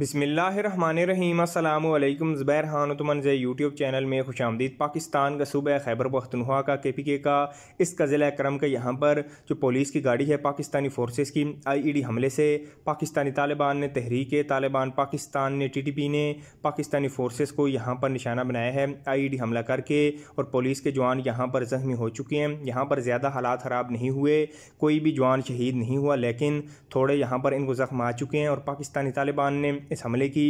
बिसमीम अल्लाम ज़ुबैर हान तुमन जय यूट्यूब चैनल में खुश आमदीद पाकिस्तान का सूबह खैबर पख्तनखा का के पी के का इसका ज़िला करम का यहाँ पर जो पुलिस की गाड़ी है पाकिस्तानी फोर्सेस की आई ई डी हमले से पाकिस्तानी तालिबान ने तहरीक तालिबान पाकिस्तान ने टी टी पी ने पाकिस्तानी फोर्स को यहाँ पर निशाना बनाया है आई ई डी हमला करके और पुलिस के जवान यहाँ पर जख्मी हो चुके हैं यहाँ पर ज़्यादा हालात ख़राब नहीं हुए कोई भी जवान शहीद नहीं हुआ लेकिन थोड़े यहाँ पर इनको ज़ख्म आ चुके हैं और पाकिस्तानी तालिबान ने इस हमले की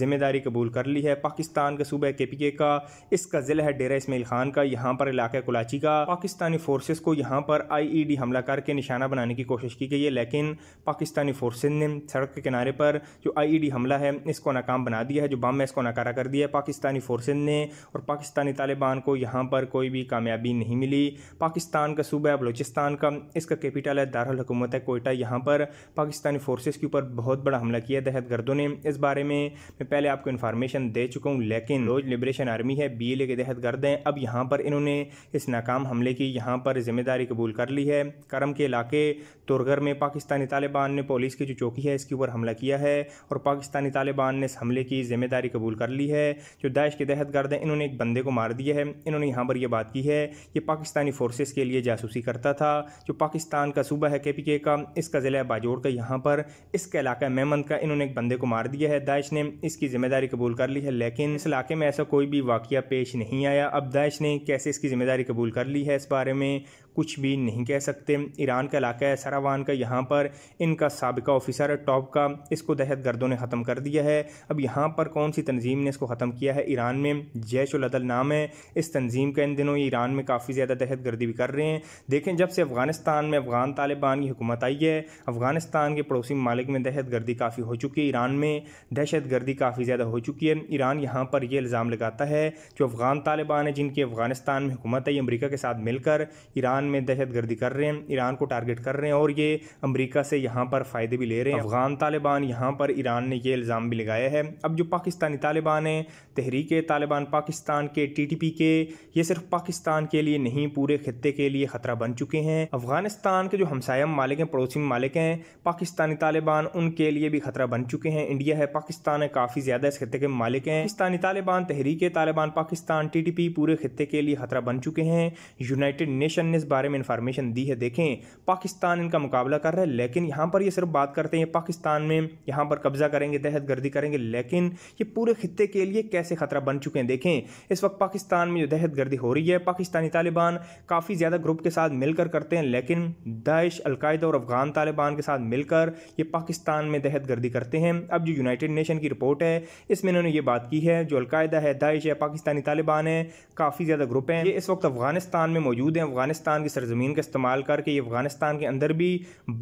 जिम्मेदारी कबूल कर ली है पाकिस्तान के सूबह के पी के का इसका ज़िला है डेरा इसमाइल खान का यहाँ पर इलाका कुलाची का पाकिस्तानी फोर्सेज को यहाँ पर आई ई डी हमला करके निशाना बनाने की कोशिश की गई है लेकिन पाकिस्तानी फोर्सेज ने सड़क के किनारे पर जो आई ई डी हमला है इसको नाकाम बना दिया है जो बम है इसको नाकारा कर दिया है पाकिस्तानी फोर्सेज ने और पाकिस्तानी तालिबान को यहाँ पर कोई भी कामयाबी नहीं मिली पाकिस्तान का सूबा है बलूचिस्तान का इसका कैपिटल है दारकूमत है कोयटा यहाँ पर पाकिस्तानी फोर्सेज के ऊपर बहुत बड़ा हमला किया दहशतगर्दों ने इस बारे में मैं पहले आपको इन्फॉर्मेशन दे चुका हूँ लेकिन रोज लिब्रेशन आर्मी है बी के तहत गर्द हैं अब यहाँ पर इन्होंने इस नाकाम हमले की यहाँ पर जिम्मेदारी कबूल कर ली है करम के इलाके तुरगर में पाकिस्तानी तालिबान ने पुलिस की जो चौकी है इसके ऊपर हमला किया है और पाकिस्तानी तालिबान ने इस हमले की जिम्मेदारी कबूल कर ली है जो दाइश के तहत गर्द हैं इन्होंने एक बंदे को मार दिया है इन्होंने यहाँ पर यह बात की है ये पाकिस्तानी फोर्सेस के लिए जासूसी करता था जो पाकिस्तान का सूबा है के का इसका ज़िला बाजोड़ का यहाँ पर इसका इलाका मेमंद का इन्होंने एक बंदे को मार दिया है दाइश ने इसकी जिम्मेदारी कबूल कर ली है लेकिन इस इलाके में ऐसा कोई भी वाक्य पेश नहीं आया अब दाइश ने कैसे इसकी जिम्मेदारी कबूल कर ली है इस बारे में कुछ भी नहीं कह सकते ईरान का इलाका है सरावान का यहाँ पर इनका सबका ऑफिसर है टॉप का इसको दहशत गर्दों ने ख़त्म कर दिया है अब यहाँ पर कौन सी तंजीम ने इसको ख़त्म किया है ईरान में जैश उदल नाम है इस तंजीम का इन दिनों ईरान में काफ़ी ज़्यादा दहशत गर्दी भी कर रहे हैं देखें जब से अफ़गानिस्तान में अफ़गान तालिबान की हुकूमत आई है अफ़गानिस्तान के पड़ोसी ममालिक में दहशत गर्दी काफ़ी हो चुकी है ईरान में दहशत गर्दी काफ़ी ज़्यादा हो चुकी है ईरान यहाँ पर यह इल्ज़ाम लगाता है जो अफ़गान तालिबान है जिनकी अफ़गानिस्तान में हुकूमत है ये अमरीका के साथ मिलकर ईरान में दहशत गर्दी कर रहे हैं ईरान को टारगेट कर रहे हैं और ये अमरीका से यहाँ पर फ़ायदे भी ले रहे हैं अफ़गान तालिबान यहाँ पर ईरान ने यह इल्ज़ाम भी लगाया है अब जो पाकिस्तानी तालिबान है तहरीक तालिबान पाकिस्तान के टी टी पी के ये सिर्फ पाकिस्तान के लिए नहीं पूरे खत्े के लिए ख़तरा बन चुके हैं अफ़गानिस्तान के जो हमसाय मालिक हैं पड़ोसी मालिक हैं पाकिस्तानी तालिबान उनके लिए भी ख़तरा बन चुके हैं इंडिया किया है पाकिस्तान काफ़ी ज़्यादा इस खत्े के मालिक हैं Pakistani Taliban Tehrik-e Taliban Pakistan T T P पूरे खत्े के लिए खतरा बन चुके हैं यूनाइटेड नेशन ने इस बारे में इंफॉर्मेशन दी है देखें पाकिस्तान इनका मुकाबला कर रहा है लेकिन यहाँ पर ये सिर्फ बात करते हैं पाकिस्तान में यहाँ पर कब्जा करेंगे दहशत गर्दी करेंगे लेकिन ये पूरे खत्े के लिए कैसे खतरा बन चुके हैं देखें इस वक्त पाकिस्तान में जो दहशत गर्दी हो रही है पाकिस्तानी तालिबान काफ़ी ज़्यादा ग्रुप के साथ मिलकर करते हैं लेकिन दाइश अलकायदा और अफगान तालिबान के साथ मिलकर ये पाकिस्तान में दहशत गर्दी करते हैं अब जो यूनाइटेड नेशन की रिपोर्ट है इसमें इन्होंने ये बात की है जो अलकायदा है दाइश है पाकिस्तानी तालिबान है काफ़ी ज़्यादा ग्रुप हैं ये इस वक्त अफगानिस्तान में मौजूद हैं अफगानिस्तान की सरजमीन का इस्तेमाल करके ये अफगानिस्तान के अंदर भी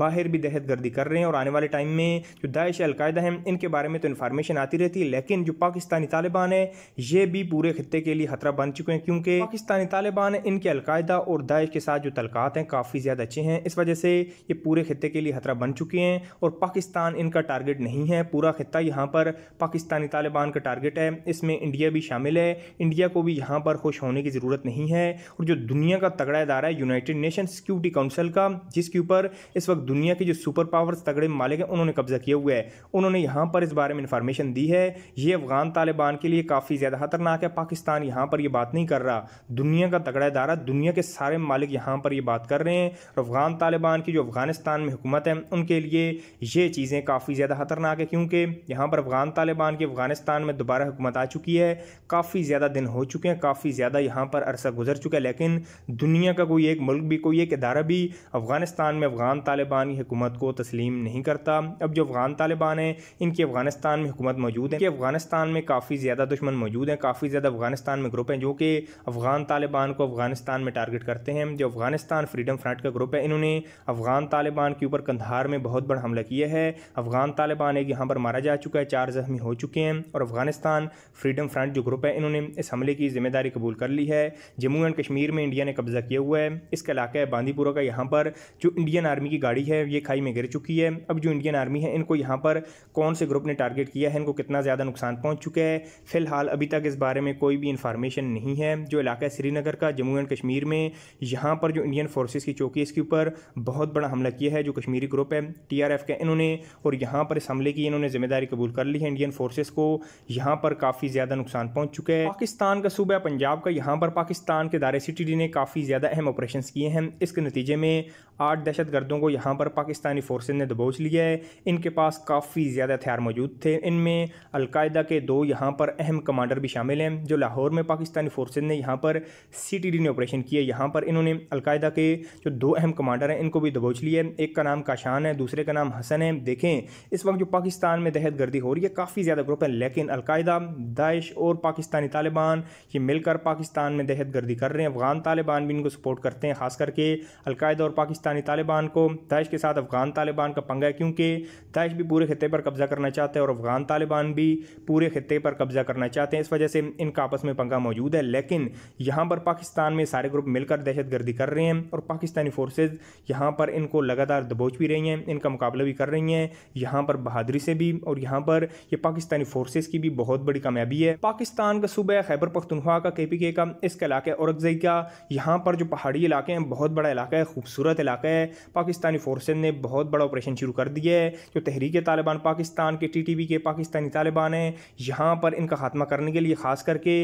बाहर भी दहशत गर्दी कर रहे हैं और आने वाले टाइम में जो दाइश अलकायदा है इनके बारे में तो इन्फॉर्मेशन आती रहती है लेकिन जो पाकिस्तानी तालिबान है ये भी पूरे खत्े के लिए खतरा बन चुके हैं क्योंकि पाकिस्तानी तालिबान इनके अलकायदा और दाइश के साथ जो तलकात हैं काफ़ी ज़्यादा अच्छे हैं इस वजह से ये पूरे खत्े के लिए खतरा बन चुके हैं और पाकिस्तान इनका टारगेट नहीं है पूरा खत्ता यहाँ पर पाकिस्तानी तालिबान का टारगेट है इसमें इंडिया भी शामिल है इंडिया को भी यहाँ पर खुश होने की ज़रूरत नहीं है और जो दुनिया का तगड़ा इदारा है यूनाइटेड नेशन सिक्योरिटी काउंसिल का जिसके ऊपर इस वक्त दुनिया के जो सुपर पावर्स तगड़े मालिक हैं उन्होंने कब्जा किया हुआ है उन्होंने यहाँ पर इस बारे में इंफॉर्मेशन दी है ये अफगान तालिबान के लिए काफ़ी ज़्यादा खतरनाक है पाकिस्तान यहाँ पर यह बात नहीं कर रहा दुनिया का तगड़ा इदारा दुनिया के सारे मालिक यहाँ पर यह बात कर रहे हैं और अफगान तालिबान की जो अफगानिस्तान में हुकूमत है उनके लिए ये चीज़ें काफ़ी ज़्यादा खतरनाक है क्योंकि यहाँ पर अफगान तालिबान की अफगानिस्तान में दोबारा हुकूमत आ चुकी है काफ़ी ज़्यादा दिन हो चुके हैं काफ़ी ज़्यादा यहाँ पर अरसा गुजर चुका है लेकिन दुनिया का कोई एक मुल्क भी कोई एक अदारा भी अफगानिस्तान में अफगान तालिबान की हुकूमत को तस्लीम नहीं करता अब जो अफगान तालिबान है इनकी अफगानिस्तान में हुकूमत मौजूद है कि अफगानिस्तान में काफ़ी ज़्यादा दुश्मन मौजूद हैं काफ़ी ज़्यादा अफगानिस्तान में ग्रुप हैं जो कि अफगान तालिबान को अफगानिस्तान में टारगेट करते हैं जो अफगानिस्तान फ्रीडम फ्रंट का ग्रुप है इन्होंने अफगान तालिबान के ऊपर कंधार में बहुत बड़ा हमला किया है अफगान तालिबान एक यहाँ पर मारा लिहाज जा चुका है चार जख्मी हो चुके हैं और अफगानिस्तान फ्रीडम फ्रंट जो ग्रुप है इन्होंने इस हमले की जिम्मेदारी कबूल कर ली है जम्मू एंड कश्मीर में इंडिया ने कब्जा किया हुआ है इसका इलाका है बांदीपुरा का यहाँ पर जो इंडियन आर्मी की गाड़ी है ये खाई में गिर चुकी है अब जो इंडियन आर्मी है इनको यहाँ पर कौन से ग्रुप ने टारगेट किया है इनको कितना ज़्यादा नुकसान पहुँच चुका है फिलहाल अभी तक इस बारे में कोई भी इन्फॉर्मेशन नहीं है जो इलाका है श्रीनगर का जम्मू एंड कश्मीर में यहाँ पर जो इंडियन फोर्सेज की चौकी इसके ऊपर बहुत बड़ा हमला किया है जो कश्मीरी ग्रुप है टी के इन्होंने और यहाँ पर इस हमले की इन्होंने जिम्मेदारी जिम्मेदारी कबूल कर ली है इंडियन फोर्सेस को यहाँ पर काफ़ी ज़्यादा नुकसान पहुँच चुका है पाकिस्तान का सूबा पंजाब का यहाँ पर पाकिस्तान के दारे सी ने काफ़ी ज़्यादा अहम ऑपरेशन किए हैं इसके नतीजे में आठ दहशत गर्दों को यहाँ पर पाकिस्तानी फोर्सेज ने दबोच लिया है इनके पास काफ़ी ज़्यादा हथियार मौजूद थे इनमें अलकायदा के दो यहाँ पर अहम कमांडर भी शामिल हैं जो लाहौर में पाकिस्तानी फोर्सेज ने यहाँ पर सी ने ऑपरेशन किया यहाँ पर इन्होंने अलकायदा के जो दो अहम कमांडर हैं इनको भी दबोच लिया है एक का नाम काशान है दूसरे का नाम हसन है देखें इस वक्त जो पाकिस्तान में तहत गर्दी हो रही है काफ़ी ज़्यादा ग्रुप है लेकिन अलकायदा दाइश और पाकिस्तानी तालिबान ये मिलकर पाकिस्तान में दहत गर्दी कर रहे हैं अफगान तालिबान भी इनको सपोर्ट करते हैं खास करके अलकायदा और पाकिस्तानी तालिबान को दाइश के साथ अफगान तालिबान का पंगा है क्योंकि दाइश भी पूरे खत्े पर कब्जा करना चाहते हैं और अफगान तालिबान भी पूरे खत्े पर कब्जा करना चाहते हैं इस वजह से इनका आपस में पंगा मौजूद है लेकिन यहाँ पर पाकिस्तान में सारे ग्रुप मिलकर दहशतगर्दी कर रहे हैं और पाकिस्तानी फोर्सेज यहाँ पर इनको लगातार दबोच भी रही हैं इनका मुकाबला भी कर रही हैं यहाँ पर बहादुरी से भी और यहाँ पर ये पाकिस्तानी फोर्सेस की भी बहुत बड़ी कामयाबी है पाकिस्तान का सूबे खैबर पख्तनख्वा का के पी के का इसका इलाका है औरंगजई का यहाँ पर जो पहाड़ी इलाके हैं बहुत बड़ा इलाका है खूबसूरत इलाका है पाकिस्तानी फोर्सेज ने बहुत बड़ा ऑपरेशन शुरू कर दिया है जो तहरीक तालिबान पाकिस्तान के टी टी के पाकिस्तानी तालिबान हैं यहाँ पर इनका खात्मा करने के लिए खास करके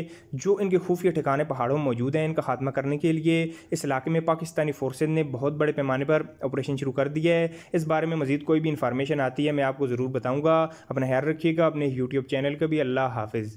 जो इनके खुफिया ठिकाने पहाड़ों में मौजूद हैं इनका खात्मा करने के लिए इस इलाके में पाकिस्तानी फोर्सेज ने बहुत बड़े पैमाने पर ऑपरेशन शुरू कर दिया है इस बारे में मजीद कोई भी इंफॉर्मेशन आती है मैं आपको ज़रूर बताऊँगा अपना ख्याल रखिएगा अपने यूट्यूब चैनल का भी अल्लाह हाफिज़